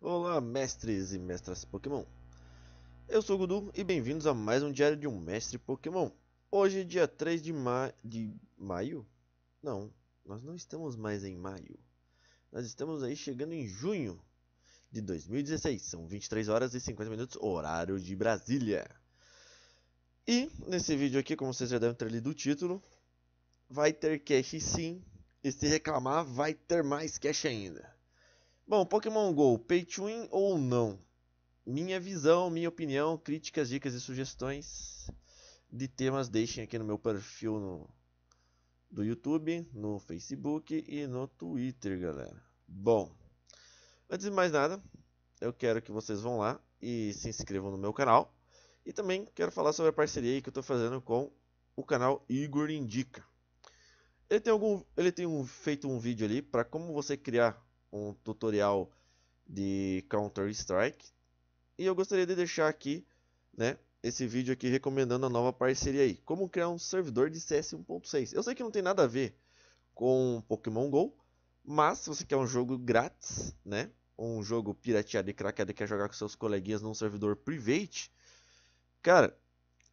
Olá, mestres e mestras Pokémon. Eu sou o Gudu e bem-vindos a mais um Diário de um Mestre Pokémon. Hoje, é dia 3 de, ma... de maio? Não, nós não estamos mais em maio. Nós estamos aí chegando em junho de 2016. São 23 horas e 50 minutos, horário de Brasília. E nesse vídeo aqui, como vocês já devem ter lido o título, vai ter cash sim. E se reclamar, vai ter mais cash ainda. Bom, Pokémon GO, pay to win ou não? Minha visão, minha opinião, críticas, dicas e sugestões de temas deixem aqui no meu perfil no, do YouTube, no Facebook e no Twitter, galera. Bom, antes de mais nada, eu quero que vocês vão lá e se inscrevam no meu canal. E também quero falar sobre a parceria que eu estou fazendo com o canal Igor Indica. Ele tem, algum, ele tem um, feito um vídeo ali para como você criar um tutorial de Counter Strike. E eu gostaria de deixar aqui, né, esse vídeo aqui recomendando a nova parceria aí, como criar um servidor de CS 1.6. Eu sei que não tem nada a ver com Pokémon Go, mas se você quer um jogo grátis, né, um jogo pirateado e craqueado e quer jogar com seus coleguinhas num servidor private, cara,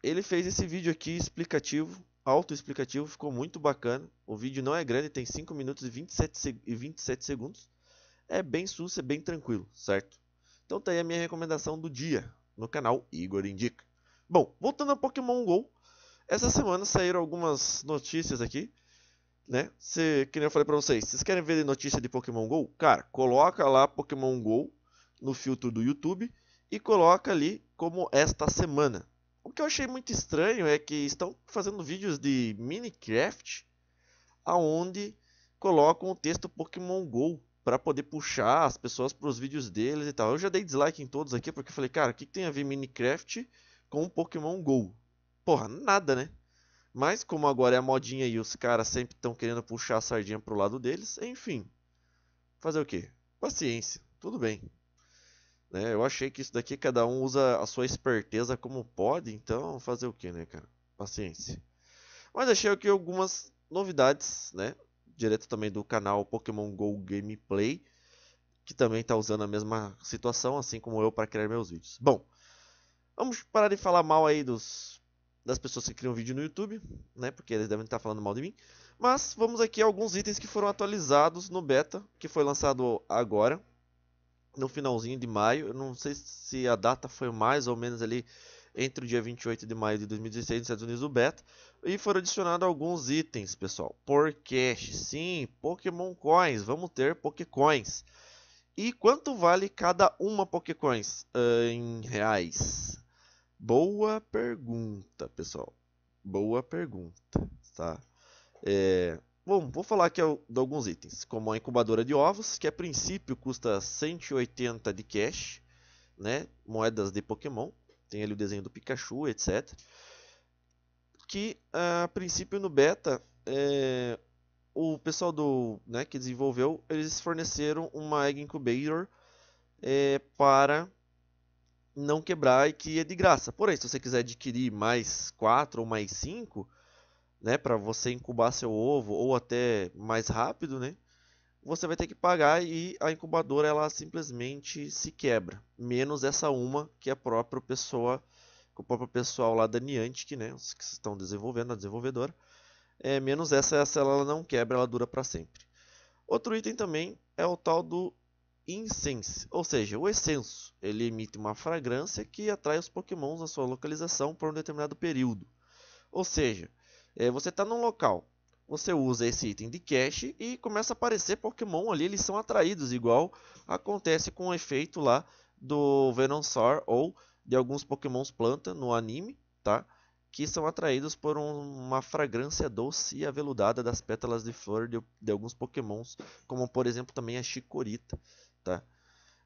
ele fez esse vídeo aqui explicativo, autoexplicativo, ficou muito bacana. O vídeo não é grande, tem 5 minutos e 27, e 27 segundos é bem sussa, é bem tranquilo, certo? Então tá aí a minha recomendação do dia no canal Igor Indica. Bom, voltando a Pokémon GO, essa semana saíram algumas notícias aqui, né? Se, que nem eu falei pra vocês, vocês querem ver notícia de Pokémon GO? Cara, coloca lá Pokémon GO no filtro do YouTube e coloca ali como esta semana. O que eu achei muito estranho é que estão fazendo vídeos de Minecraft aonde colocam o texto Pokémon GO para poder puxar as pessoas para os vídeos deles e tal. Eu já dei dislike em todos aqui porque eu falei, cara, o que, que tem a ver Minecraft com Pokémon Go? Porra, nada, né? Mas como agora é a modinha e os caras sempre estão querendo puxar a sardinha pro lado deles, enfim. Fazer o quê? Paciência, tudo bem. Né? Eu achei que isso daqui cada um usa a sua esperteza como pode, então fazer o quê, né, cara? Paciência. Mas achei aqui algumas novidades, né? direto também do canal Pokémon Go Gameplay, que também está usando a mesma situação, assim como eu, para criar meus vídeos. Bom, vamos parar de falar mal aí dos, das pessoas que criam vídeo no YouTube, né? Porque eles devem estar tá falando mal de mim. Mas vamos aqui a alguns itens que foram atualizados no beta, que foi lançado agora, no finalzinho de maio. Eu não sei se a data foi mais ou menos ali entre o dia 28 de maio de 2016 nos Estados Unidos o beta e foram adicionados alguns itens, pessoal. Por cash, sim, Pokémon Coins, vamos ter Pokécoins. E quanto vale cada uma Pokécoins uh, em reais? Boa pergunta, pessoal. Boa pergunta, tá? É... Bom, vou falar aqui de alguns itens, como a incubadora de ovos, que a princípio custa 180 de cash, né? Moedas de Pokémon. Tem ali o desenho do Pikachu, etc. Que a princípio no beta é, o pessoal do né, que desenvolveu eles forneceram uma egg incubator é, para não quebrar e que é de graça. Porém, se você quiser adquirir mais 4 ou mais 5, né, para você incubar seu ovo ou até mais rápido, né, você vai ter que pagar e a incubadora ela simplesmente se quebra, menos essa uma que é a própria pessoa, o próprio pessoal lá da Niantic, né, os que estão desenvolvendo, a desenvolvedora, é, menos essa, essa ela não quebra, ela dura para sempre. Outro item também é o tal do incense, ou seja, o essenso. Ele emite uma fragrância que atrai os pokémons na sua localização por um determinado período. Ou seja, é, você está num local, você usa esse item de cache e começa a aparecer Pokémon ali, eles são atraídos, igual acontece com o efeito lá do Venusaur ou de alguns Pokémons planta no anime, tá? Que são atraídos por um, uma fragrância doce e aveludada das pétalas de flor de, de alguns Pokémons, como por exemplo também a Chikorita, tá?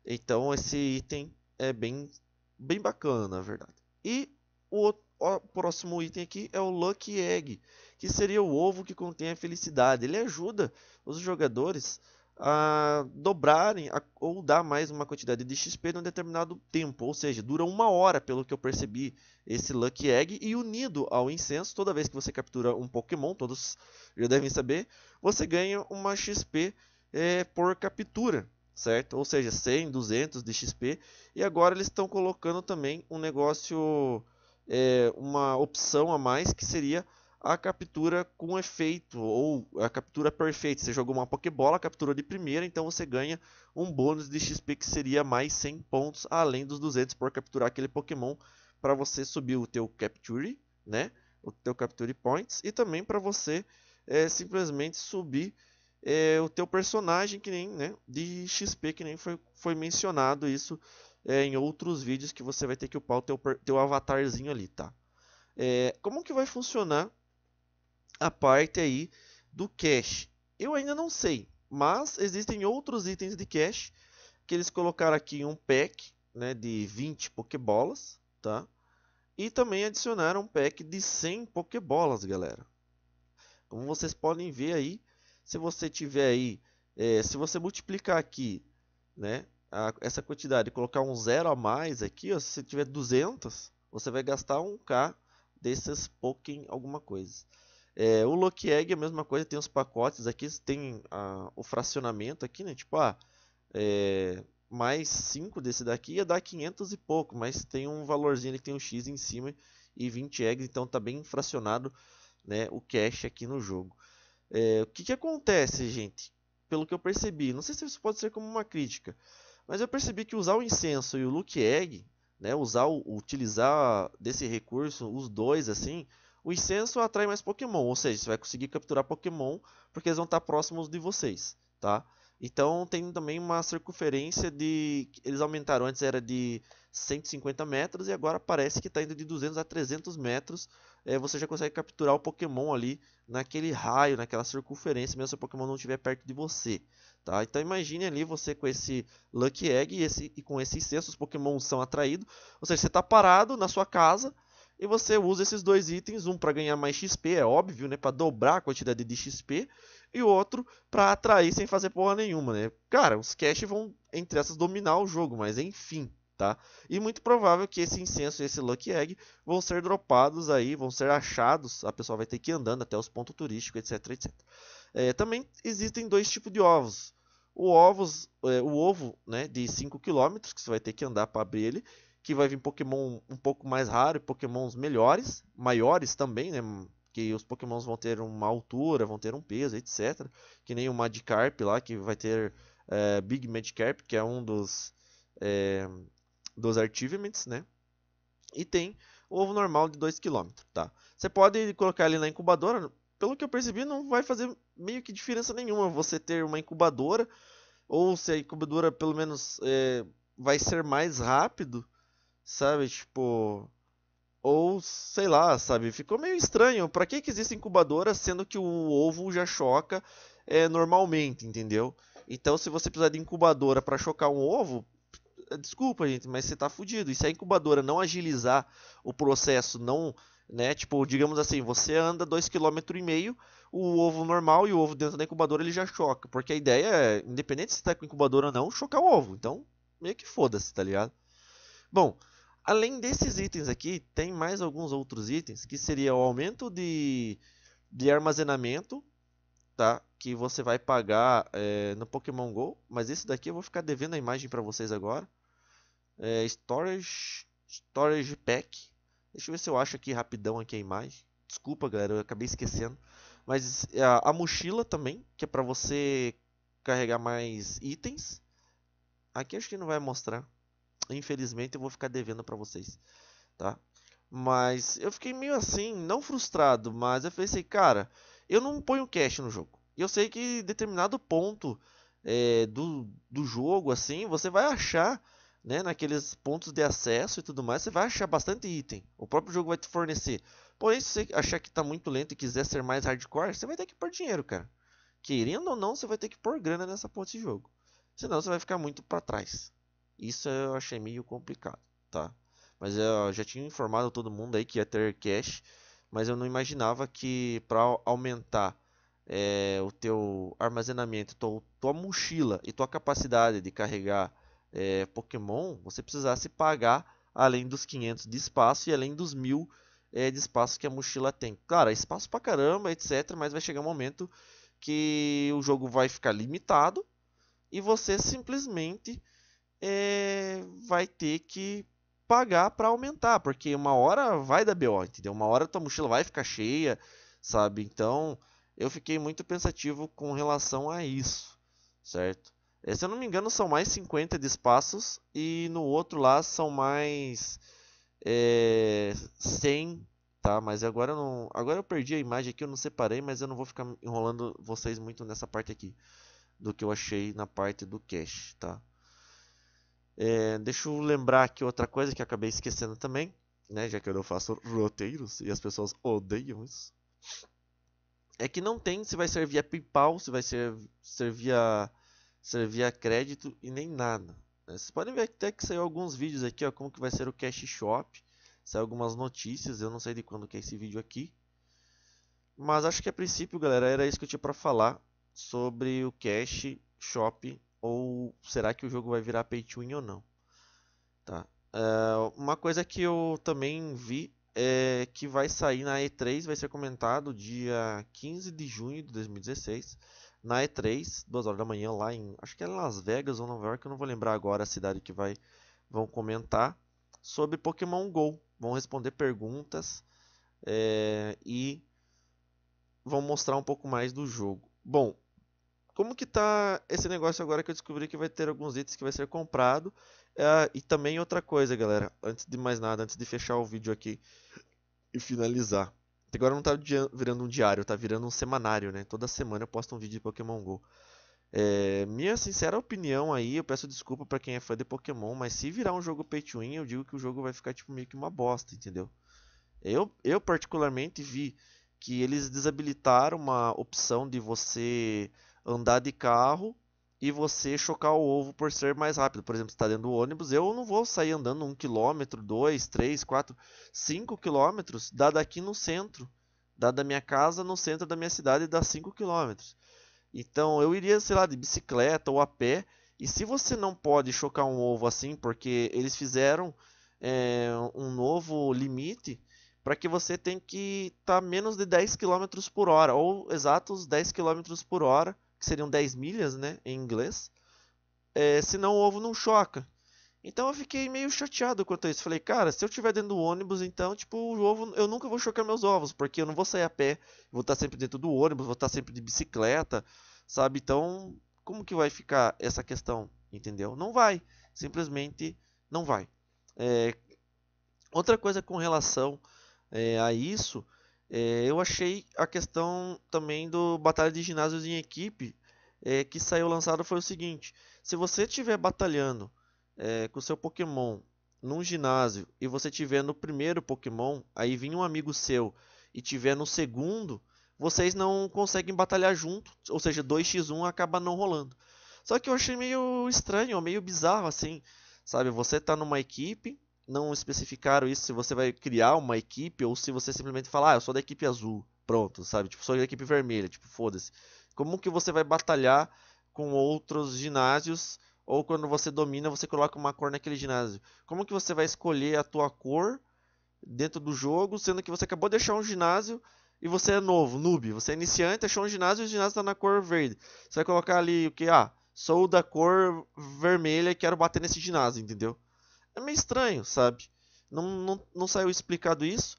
Então esse item é bem, bem bacana, na verdade. E o outro o próximo item aqui é o Lucky Egg, que seria o ovo que contém a felicidade. Ele ajuda os jogadores a dobrarem a, ou dar mais uma quantidade de XP num determinado tempo, ou seja, dura uma hora, pelo que eu percebi, esse Lucky Egg. E unido ao incenso, toda vez que você captura um Pokémon, todos já devem saber, você ganha uma XP é, por captura, certo? Ou seja, 100, 200 de XP. E agora eles estão colocando também um negócio é, uma opção a mais que seria a captura com efeito ou a captura perfeita. Você jogou uma Pokébola, captura de primeira, então você ganha um bônus de XP que seria mais 100 pontos, além dos 200 por capturar aquele Pokémon para você subir o teu capture, né? O teu capture points e também para você é, simplesmente subir é, o teu personagem que nem, né? De XP que nem foi, foi mencionado isso é, em outros vídeos que você vai ter que upar o teu, teu avatarzinho ali, tá? É, como que vai funcionar a parte aí do cache? Eu ainda não sei, mas existem outros itens de cache que eles colocaram aqui um pack né, de 20 pokebolas, tá? E também adicionaram um pack de 100 pokebolas, galera. Como vocês podem ver aí, se você tiver aí, é, se você multiplicar aqui, né, a, essa quantidade e colocar um zero a mais aqui, ó, se você tiver 200, você vai gastar 1k desses Pokémon alguma coisa. É, o Loki Egg é a mesma coisa, tem os pacotes aqui, tem a, o fracionamento aqui, né? Tipo, ah, é, mais 5 desse daqui ia dar 500 e pouco, mas tem um valorzinho que tem um X em cima e 20 eggs, então tá bem fracionado né, o cash aqui no jogo. É, o que, que acontece, gente? Pelo que eu percebi, não sei se isso pode ser como uma crítica, mas eu percebi que usar o incenso e o look egg, né, usar utilizar desse recurso, os dois assim, o incenso atrai mais Pokémon, ou seja, você vai conseguir capturar Pokémon porque eles vão estar próximos de vocês, tá? Então tem também uma circunferência de eles aumentaram, antes era de 150 metros e agora parece que está indo de 200 a 300 metros é, você já consegue capturar o Pokémon ali naquele raio, naquela circunferência, mesmo se o Pokémon não estiver perto de você. Tá? Então imagine ali você com esse Lucky Egg e, esse, e com esses cestos, os Pokémon são atraídos. Ou seja, você está parado na sua casa e você usa esses dois itens, um para ganhar mais XP, é óbvio, né, para dobrar a quantidade de XP, e outro para atrair sem fazer porra nenhuma, né? Cara, os cash vão entre essas dominar o jogo, mas enfim, tá? E muito provável que esse incenso e esse Lucky Egg vão ser dropados aí, vão ser achados, a pessoa vai ter que ir andando até os pontos turísticos, etc, etc. É, também existem dois tipos de ovos. O, ovos, é, o ovo né, de 5 km, que você vai ter que andar para abrir ele, que vai vir Pokémon um pouco mais raro e Pokémons melhores, maiores também, né? Hum, que os Pokémons vão ter uma altura, vão ter um peso, etc. Que nem o Magikarp lá, que vai ter é, Big Magikarp, que é um dos é, dos achievements, né? E tem o ovo normal de 2 km, tá? Você pode colocar ele na incubadora, pelo que eu percebi, não vai fazer meio que diferença nenhuma você ter uma incubadora, ou se a incubadora pelo menos é, vai ser mais rápido, sabe? Tipo. Ou sei lá, sabe? Ficou meio estranho. Pra que, que existe incubadora sendo que o ovo já choca é, normalmente, entendeu? Então, se você precisar de incubadora para chocar um ovo, desculpa, gente, mas você tá fudido. E se a incubadora não agilizar o processo, não, né, tipo, digamos assim, você anda 2,5 km, o ovo normal e o ovo dentro da incubadora ele já choca, porque a ideia é, independente se tá com incubadora ou não, chocar o ovo. Então, meio que foda-se, tá ligado? Bom, além desses itens aqui, tem mais alguns outros itens, que seria o aumento de, de armazenamento, tá? Que você vai pagar é, no Pokémon GO. Mas esse daqui eu vou ficar devendo a imagem para vocês agora. É, storage, storage Pack. Deixa eu ver se eu acho aqui rapidão aqui a imagem. Desculpa, galera, eu acabei esquecendo. Mas é, a, a mochila também, que é para você carregar mais itens. Aqui acho que não vai mostrar. Infelizmente eu vou ficar devendo para vocês, tá? Mas eu fiquei meio assim, não frustrado, mas eu pensei, cara, eu não ponho cash no jogo. Eu sei que determinado ponto é, do, do jogo, assim, você vai achar né, naqueles pontos de acesso e tudo mais, você vai achar bastante item. O próprio jogo vai te fornecer. Porém, se você achar que está muito lento e quiser ser mais hardcore, você vai ter que pôr dinheiro, cara. Querendo ou não, você vai ter que pôr grana nessa ponte de jogo. Senão você vai ficar muito para trás. Isso eu achei meio complicado, tá? Mas eu já tinha informado todo mundo aí que ia ter cash, mas eu não imaginava que para aumentar é, o teu armazenamento, tua, tua mochila e tua capacidade de carregar é, Pokémon, você precisasse pagar além dos 500 de espaço e além dos 1000 é, eh, de espaço que a mochila tem. Claro, é espaço pra caramba, etc. Mas vai chegar um momento que o jogo vai ficar limitado e você simplesmente é, vai ter que pagar para aumentar, porque uma hora vai da BO, entendeu? Uma hora tua mochila vai ficar cheia, sabe? Então eu fiquei muito pensativo com relação a isso, certo? É, se eu não me engano, são mais 50 de espaços e no outro lá são mais é, 100, tá? Mas agora eu não, agora eu perdi a imagem aqui, eu não separei, mas eu não vou ficar enrolando vocês muito nessa parte aqui do que eu achei na parte do cache, tá? É, deixa eu lembrar aqui outra coisa que acabei esquecendo também, né? Já que eu faço roteiros e as pessoas odeiam isso. É que não tem se vai servir a PayPal, se vai ser, servir a servia crédito e nem nada. Né? Vocês podem ver até que saiu alguns vídeos aqui, ó, como que vai ser o Cash Shop. Saiu algumas notícias, eu não sei de quando que é esse vídeo aqui. Mas acho que a princípio, galera, era isso que eu tinha para falar sobre o Cash Shop ou será que o jogo vai virar pay to win ou não. Tá. Uh, uma coisa que eu também vi é que vai sair na E3, vai ser comentado dia 15 de junho de 2016 na E3, duas horas da manhã, lá em. Acho que é Las Vegas ou Nova York, eu não vou lembrar agora a cidade que vai vão comentar sobre Pokémon GO. Vão responder perguntas é, e vão mostrar um pouco mais do jogo. Bom, como que tá esse negócio agora que eu descobri que vai ter alguns itens que vai ser comprado? É, e também outra coisa, galera, antes de mais nada, antes de fechar o vídeo aqui e finalizar. Até agora não tá virando um diário, tá virando um semanário, né? Toda semana eu posto um vídeo de Pokémon GO. É, minha sincera opinião aí, eu peço desculpa para quem é fã de Pokémon, mas se virar um jogo pay to win, eu digo que o jogo vai ficar tipo meio que uma bosta, entendeu? Eu, eu particularmente vi que eles desabilitaram uma opção de você andar de carro e você chocar o ovo por ser mais rápido. Por exemplo, está dentro do ônibus, eu não vou sair andando um quilômetro, dois, três, quatro, cinco quilômetros, dá daqui no centro, dá da minha casa no centro da minha cidade, dá cinco quilômetros. Então eu iria, sei lá, de bicicleta ou a pé. E se você não pode chocar um ovo assim, porque eles fizeram é, um novo limite para que você tem que estar tá menos de 10 km por hora, ou exatos 10 km por hora que seriam 10 milhas, né, em inglês. É, senão o ovo não choca. Então eu fiquei meio chateado quanto a isso. Falei, cara, se eu estiver dentro do ônibus, então, tipo, o ovo, eu nunca vou chocar meus ovos, porque eu não vou sair a pé, vou estar sempre dentro do ônibus, vou estar sempre de bicicleta, sabe? Então, como que vai ficar essa questão, entendeu? Não vai, simplesmente não vai. É... Outra coisa com relação é, a isso é, eu achei a questão também do batalha de ginásios em equipe é, que saiu lançado foi o seguinte: se você estiver batalhando é, com o seu Pokémon num ginásio e você tiver no primeiro Pokémon, aí vinha um amigo seu e tiver no segundo, vocês não conseguem batalhar junto, ou seja, 2x1 acaba não rolando. Só que eu achei meio estranho, meio bizarro assim, sabe? Você tá numa equipe, não especificaram isso se você vai criar uma equipe ou se você simplesmente falar, ah, eu sou da equipe azul, pronto, sabe? Tipo, sou da equipe vermelha, tipo, foda-se. Como que você vai batalhar com outros ginásios ou quando você domina, você coloca uma cor naquele ginásio? Como que você vai escolher a tua cor dentro do jogo, sendo que você acabou de deixar um ginásio e você é novo, noob, você é iniciante, achou um ginásio e o ginásio tá na cor verde. Você vai colocar ali o que? Ah, sou da cor vermelha e quero bater nesse ginásio, entendeu? É meio estranho, sabe? Não, não, não saiu explicado isso.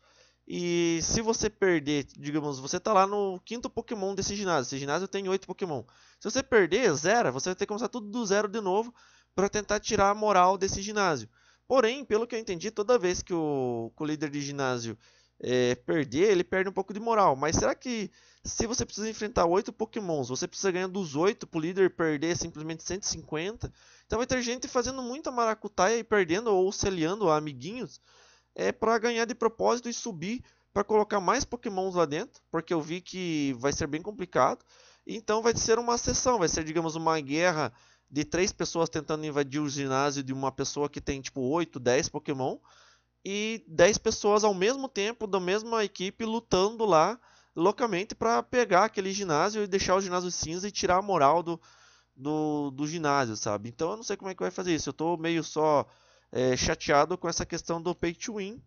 E se você perder, digamos, você tá lá no quinto Pokémon desse ginásio. Esse ginásio tem oito Pokémon. Se você perder, zero, você vai ter que começar tudo do zero de novo para tentar tirar a moral desse ginásio. Porém, pelo que eu entendi, toda vez que o, que o líder de ginásio é, perder, ele perde um pouco de moral. Mas será que se você precisa enfrentar oito pokémons, você precisa ganhar dos oito pro líder perder simplesmente 150? Então vai ter gente fazendo muita maracutaia e perdendo ou celiando a amiguinhos é, para ganhar de propósito e subir para colocar mais pokémons lá dentro, porque eu vi que vai ser bem complicado. Então vai ser uma sessão, vai ser, digamos, uma guerra de três pessoas tentando invadir o ginásio de uma pessoa que tem tipo 8, 10 Pokémon e 10 pessoas ao mesmo tempo da mesma equipe lutando lá loucamente para pegar aquele ginásio e deixar o ginásio cinza e tirar a moral do, do, do, ginásio, sabe? Então eu não sei como é que vai fazer isso. Eu estou meio só é, chateado com essa questão do pay to win,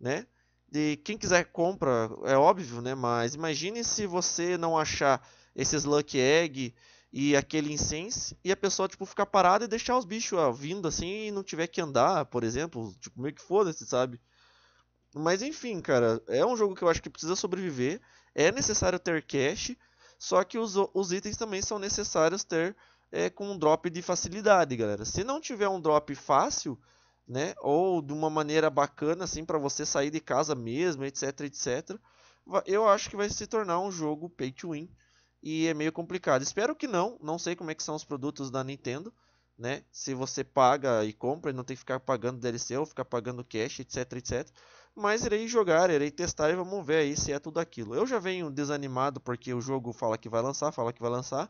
né? E quem quiser compra, é óbvio, né? Mas imagine se você não achar esses Lucky Egg e aquele incense e a pessoa tipo ficar parada e deixar os bichos ó, vindo assim e não tiver que andar, por exemplo, tipo meio que foda-se, sabe? Mas enfim, cara, é um jogo que eu acho que precisa sobreviver, é necessário ter cash, só que os, os itens também são necessários ter é, com um drop de facilidade, galera. Se não tiver um drop fácil, né, ou de uma maneira bacana assim para você sair de casa mesmo, etc, etc, eu acho que vai se tornar um jogo pay to win e é meio complicado. Espero que não, não sei como é que são os produtos da Nintendo, né? Se você paga e compra, não tem que ficar pagando DLC ou ficar pagando cash, etc, etc. Mas irei jogar, irei testar e vamos ver aí se é tudo aquilo. Eu já venho desanimado porque o jogo fala que vai lançar, fala que vai lançar.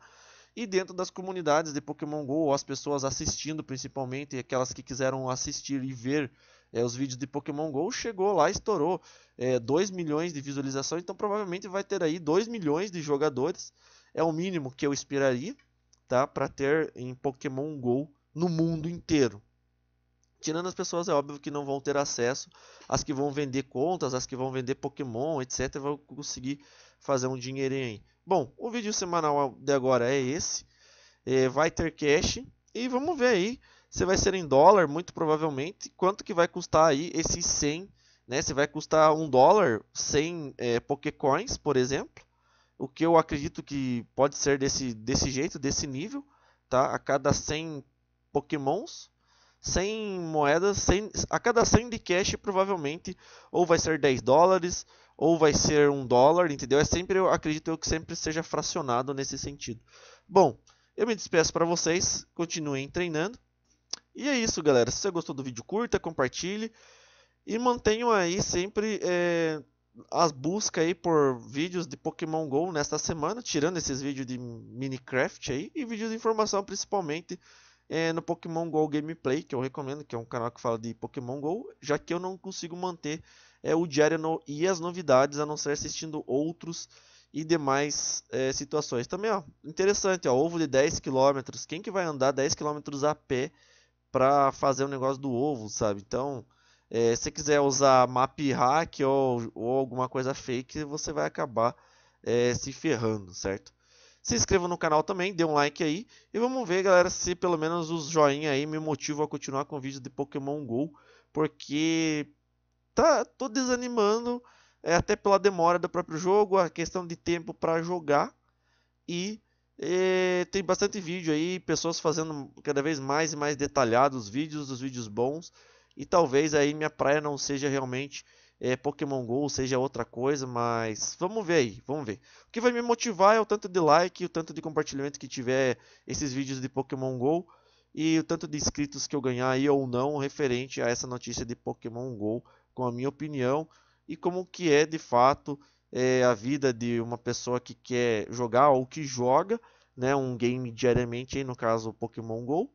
E dentro das comunidades de Pokémon GO, as pessoas assistindo principalmente, aquelas que quiseram assistir e ver é, os vídeos de Pokémon GO, chegou lá, estourou é, 2 milhões de visualizações então provavelmente vai ter aí 2 milhões de jogadores, é o mínimo que eu esperaria, tá, para ter em Pokémon GO no mundo inteiro. Tirando as pessoas, é óbvio que não vão ter acesso, as que vão vender contas, as que vão vender Pokémon, etc, vão conseguir fazer um dinheirinho aí. Bom, o vídeo semanal de agora é esse, é, vai ter cash, e vamos ver aí você vai ser em dólar, muito provavelmente. Quanto que vai custar aí esses 100? Né? Se vai custar um dólar 100 é, Pokécoins, por exemplo. O que eu acredito que pode ser desse, desse jeito, desse nível. Tá? A cada 100 Pokémons, 100 moedas, 100, a cada 100 de cash provavelmente ou vai ser 10 dólares ou vai ser 1 dólar, entendeu? É sempre, eu acredito eu que sempre seja fracionado nesse sentido. Bom, eu me despeço para vocês, continuem treinando e é isso, galera. Se você gostou do vídeo, curta, compartilhe. E mantenham aí sempre é, as buscas aí por vídeos de Pokémon GO nesta semana, tirando esses vídeos de Minecraft aí, e vídeos de informação principalmente é, no Pokémon GO Gameplay, que eu recomendo, que é um canal que fala de Pokémon GO, já que eu não consigo manter é, o diário no... e as novidades, a não ser assistindo outros e demais é, situações. Também, ó, interessante, ó, ovo de 10 km, quem que vai andar 10 km a pé para fazer o um negócio do ovo, sabe? Então, é, se você quiser usar map hack ou, ou alguma coisa fake, você vai acabar é, se ferrando, certo? Se inscreva no canal também, dê um like aí. E vamos ver, galera, se pelo menos os joinha aí me motivam a continuar com o vídeo de Pokémon GO. Porque tá, tô desanimando, é, até pela demora do próprio jogo, a questão de tempo para jogar. E e tem bastante vídeo aí, pessoas fazendo cada vez mais e mais detalhados vídeos, os vídeos bons. E talvez aí minha praia não seja realmente é, Pokémon GO, seja outra coisa, mas vamos ver aí, vamos ver. O que vai me motivar é o tanto de like, o tanto de compartilhamento que tiver esses vídeos de Pokémon GO e o tanto de inscritos que eu ganhar aí ou não referente a essa notícia de Pokémon GO, com a minha opinião e como que é de fato é, a vida de uma pessoa que quer jogar ou que joga né, um game diariamente, aí no caso Pokémon GO,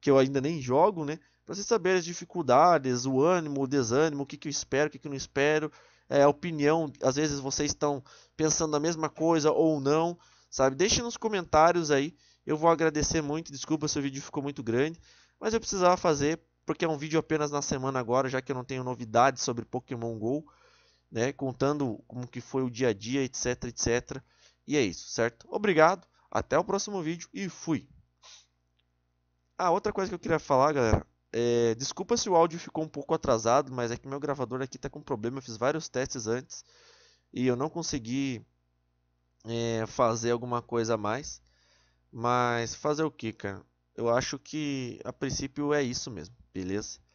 que eu ainda nem jogo, né? Para você saber as dificuldades, o ânimo, o desânimo, o que, que eu espero, o que, que eu não espero, é, a opinião, às vezes vocês estão pensando a mesma coisa ou não, sabe? Deixe nos comentários aí, eu vou agradecer muito, desculpa se o vídeo ficou muito grande, mas eu precisava fazer porque é um vídeo apenas na semana agora, já que eu não tenho novidades sobre Pokémon GO né, contando como que foi o dia a dia, etc, etc. E é isso, certo? Obrigado, até o próximo vídeo e fui! Ah, outra coisa que eu queria falar, galera, é, desculpa se o áudio ficou um pouco atrasado, mas é que meu gravador aqui está com problema. Eu fiz vários testes antes e eu não consegui é, fazer alguma coisa a mais. Mas fazer o que, cara? Eu acho que a princípio é isso mesmo, beleza?